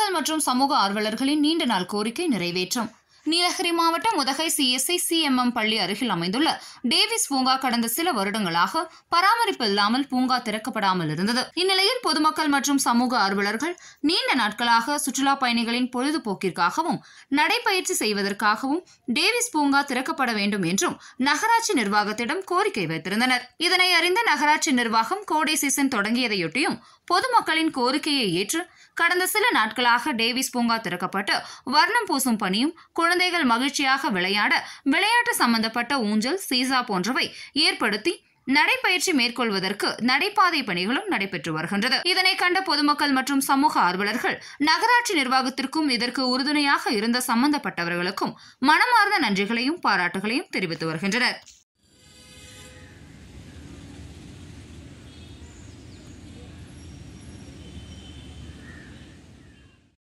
பொதுமக்கள் மற்றும் சமூக ஆர்வலர்களின் நீண்ட நாள் கோரிக்கை நிறைவேற்றும் நீலகிரி மாவட்டம் உதகை சிஎஸ்ஐ சிஎம்எம் பள்ளி அருகில் அமைந்துள்ள டேவிஸ் பூங்கா கடந்த சில வருடங்களாக பராமரிப்பு இல்லாமல் பூங்கா திறக்கப்படாமல் இருந்தது இந்நிலையில் பொதுமக்கள் மற்றும் சமூக ஆர்வலர்கள் நீண்ட நாட்களாக சுற்றுலா பயணிகளின் பொழுதுபோக்கிற்காகவும் நடைபயிற்சி செய்வதற்காகவும் டேவிஸ் பூங்கா திறக்கப்பட வேண்டும் என்றும் நகராட்சி நிர்வாகத்திடம் கோரிக்கை வைத்திருந்தனர் இதனை அறிந்த நகராட்சி நிர்வாகம் கோடை சீசன் தொடங்கியதையொட்டியும் பொதுமக்களின் கோரிக்கையை ஏற்று கடந்த சில நாட்களாக டேவிஸ் பூங்கா திறக்கப்பட்டு வர்ணம் பூசும் பணியும் குழந்தைகள் மகிழ்ச்சியாக விளையாட விளையாட்டு சம்பந்தப்பட்ட ஊஞ்சல் சீசா போன்றவை ஏற்படுத்தி நடைப்பயிற்சி மேற்கொள்வதற்கு நடைபாதை பணிகளும் நடைபெற்று வருகின்றது இதனை கண்ட பொதுமக்கள் மற்றும் சமூக ஆர்வலர்கள் நகராட்சி நிர்வாகத்திற்கும் இதற்கு உறுதுணையாக இருந்த சம்பந்தப்பட்டவர்களுக்கும் மனமார்ந்த நன்றிகளையும் பாராட்டுகளையும் தெரிவித்து வருகின்றனர்